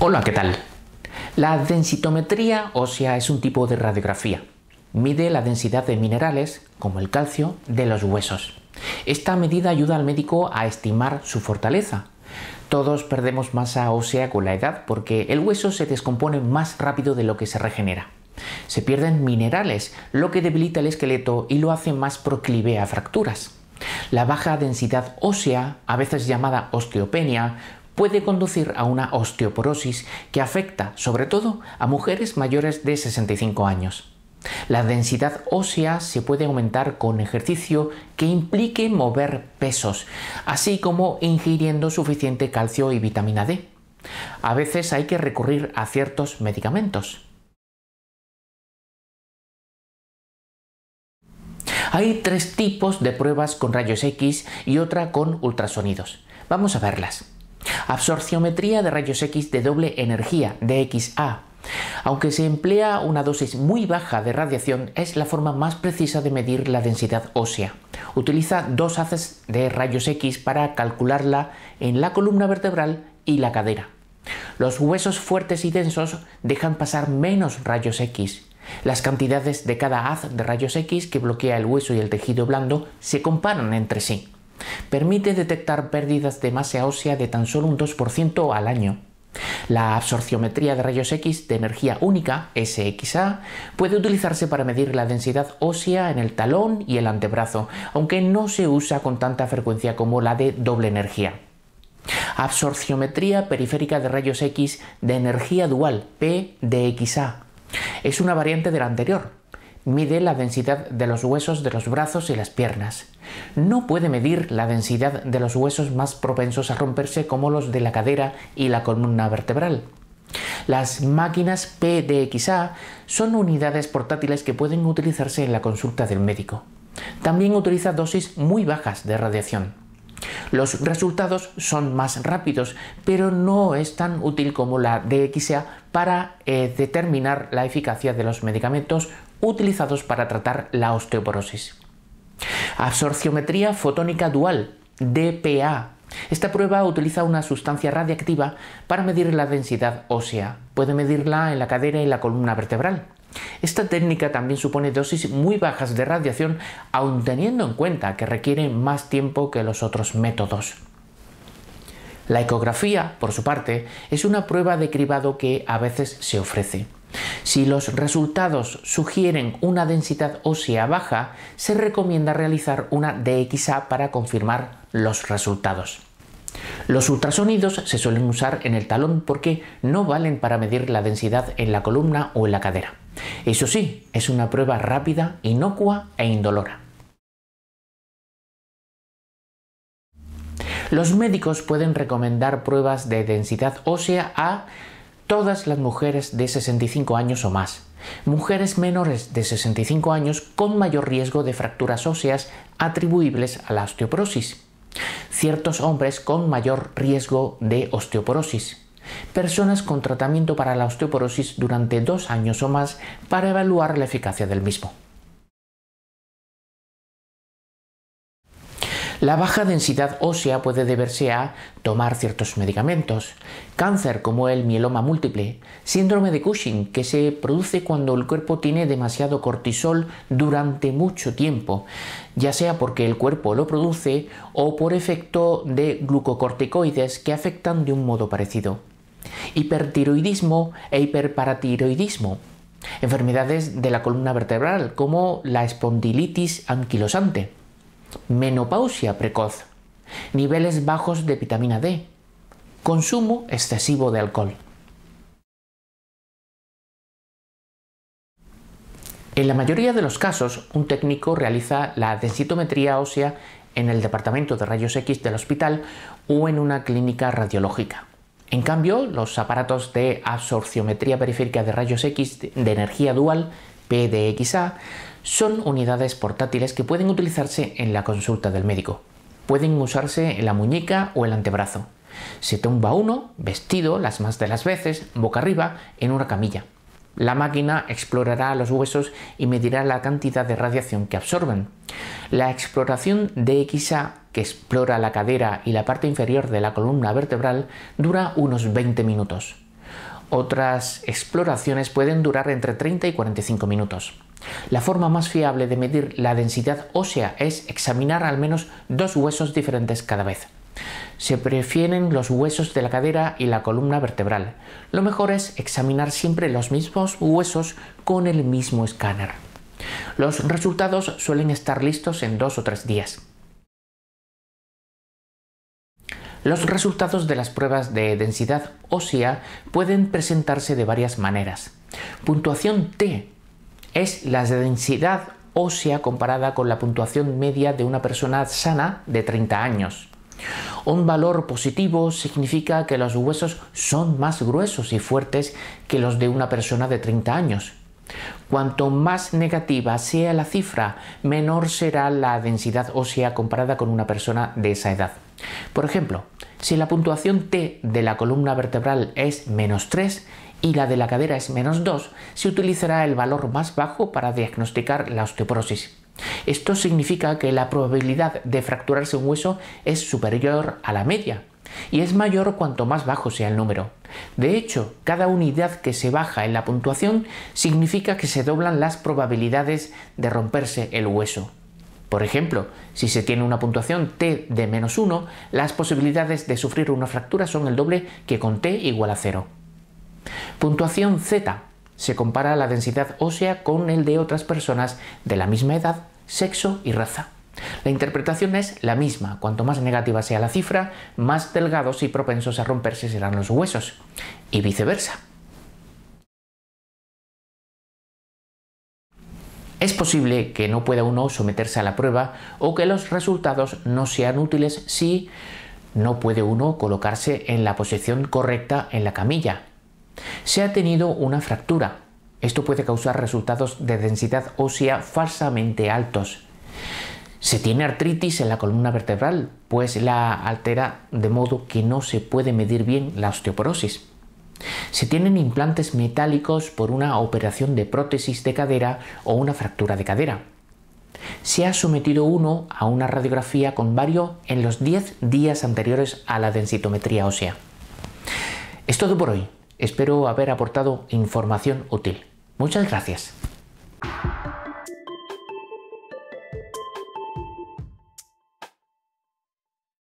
Hola, ¿qué tal? La densitometría ósea es un tipo de radiografía. Mide la densidad de minerales, como el calcio, de los huesos. Esta medida ayuda al médico a estimar su fortaleza. Todos perdemos masa ósea con la edad porque el hueso se descompone más rápido de lo que se regenera. Se pierden minerales, lo que debilita el esqueleto y lo hace más proclive a fracturas. La baja densidad ósea, a veces llamada osteopenia, puede conducir a una osteoporosis que afecta sobre todo a mujeres mayores de 65 años. La densidad ósea se puede aumentar con ejercicio que implique mover pesos, así como ingiriendo suficiente calcio y vitamina D. A veces hay que recurrir a ciertos medicamentos. Hay tres tipos de pruebas con rayos X y otra con ultrasonidos. Vamos a verlas absorciometría de rayos X de doble energía, DXA. Aunque se emplea una dosis muy baja de radiación, es la forma más precisa de medir la densidad ósea. Utiliza dos haces de rayos X para calcularla en la columna vertebral y la cadera. Los huesos fuertes y densos dejan pasar menos rayos X. Las cantidades de cada haz de rayos X que bloquea el hueso y el tejido blando se comparan entre sí. Permite detectar pérdidas de masa ósea de tan solo un 2% al año. La absorciometría de rayos X de energía única, SXA, puede utilizarse para medir la densidad ósea en el talón y el antebrazo, aunque no se usa con tanta frecuencia como la de doble energía. Absorciometría periférica de rayos X de energía dual, PDXA. Es una variante de la anterior, mide la densidad de los huesos de los brazos y las piernas. No puede medir la densidad de los huesos más propensos a romperse como los de la cadera y la columna vertebral. Las máquinas PDXA son unidades portátiles que pueden utilizarse en la consulta del médico. También utiliza dosis muy bajas de radiación. Los resultados son más rápidos, pero no es tan útil como la DXA para eh, determinar la eficacia de los medicamentos utilizados para tratar la osteoporosis. Absorciometría fotónica dual, DPA. Esta prueba utiliza una sustancia radiactiva para medir la densidad ósea. Puede medirla en la cadera y la columna vertebral. Esta técnica también supone dosis muy bajas de radiación, aun teniendo en cuenta que requiere más tiempo que los otros métodos. La ecografía, por su parte, es una prueba de cribado que a veces se ofrece. Si los resultados sugieren una densidad ósea baja, se recomienda realizar una DXA para confirmar los resultados. Los ultrasonidos se suelen usar en el talón porque no valen para medir la densidad en la columna o en la cadera. Eso sí, es una prueba rápida, inocua e indolora. Los médicos pueden recomendar pruebas de densidad ósea a todas las mujeres de 65 años o más, mujeres menores de 65 años con mayor riesgo de fracturas óseas atribuibles a la osteoporosis, ciertos hombres con mayor riesgo de osteoporosis, personas con tratamiento para la osteoporosis durante dos años o más para evaluar la eficacia del mismo. La baja densidad ósea puede deberse a tomar ciertos medicamentos, cáncer como el mieloma múltiple, síndrome de Cushing que se produce cuando el cuerpo tiene demasiado cortisol durante mucho tiempo, ya sea porque el cuerpo lo produce o por efecto de glucocorticoides que afectan de un modo parecido. Hipertiroidismo e hiperparatiroidismo, enfermedades de la columna vertebral como la espondilitis anquilosante menopausia precoz, niveles bajos de vitamina D, consumo excesivo de alcohol. En la mayoría de los casos, un técnico realiza la densitometría ósea en el departamento de rayos X del hospital o en una clínica radiológica. En cambio, los aparatos de absorciometría periférica de rayos X de energía dual PDXA son unidades portátiles que pueden utilizarse en la consulta del médico. Pueden usarse en la muñeca o el antebrazo. Se tumba uno, vestido las más de las veces, boca arriba, en una camilla. La máquina explorará los huesos y medirá la cantidad de radiación que absorben. La exploración DXA, que explora la cadera y la parte inferior de la columna vertebral, dura unos 20 minutos. Otras exploraciones pueden durar entre 30 y 45 minutos. La forma más fiable de medir la densidad ósea es examinar al menos dos huesos diferentes cada vez. Se prefieren los huesos de la cadera y la columna vertebral. Lo mejor es examinar siempre los mismos huesos con el mismo escáner. Los resultados suelen estar listos en dos o tres días. Los resultados de las pruebas de densidad ósea pueden presentarse de varias maneras. Puntuación T es la densidad ósea comparada con la puntuación media de una persona sana de 30 años. Un valor positivo significa que los huesos son más gruesos y fuertes que los de una persona de 30 años, Cuanto más negativa sea la cifra, menor será la densidad ósea comparada con una persona de esa edad. Por ejemplo, si la puntuación T de la columna vertebral es menos 3 y la de la cadera es menos 2, se utilizará el valor más bajo para diagnosticar la osteoporosis. Esto significa que la probabilidad de fracturarse un hueso es superior a la media, y es mayor cuanto más bajo sea el número. De hecho, cada unidad que se baja en la puntuación significa que se doblan las probabilidades de romperse el hueso. Por ejemplo, si se tiene una puntuación t de menos 1, las posibilidades de sufrir una fractura son el doble que con t igual a 0. Puntuación z. Se compara la densidad ósea con el de otras personas de la misma edad, sexo y raza. La interpretación es la misma, cuanto más negativa sea la cifra, más delgados y propensos a romperse serán los huesos, y viceversa. Es posible que no pueda uno someterse a la prueba o que los resultados no sean útiles si no puede uno colocarse en la posición correcta en la camilla. Se ha tenido una fractura. Esto puede causar resultados de densidad ósea falsamente altos. Se tiene artritis en la columna vertebral, pues la altera de modo que no se puede medir bien la osteoporosis. Se tienen implantes metálicos por una operación de prótesis de cadera o una fractura de cadera. Se ha sometido uno a una radiografía con vario en los 10 días anteriores a la densitometría ósea. Es todo por hoy. Espero haber aportado información útil. Muchas gracias.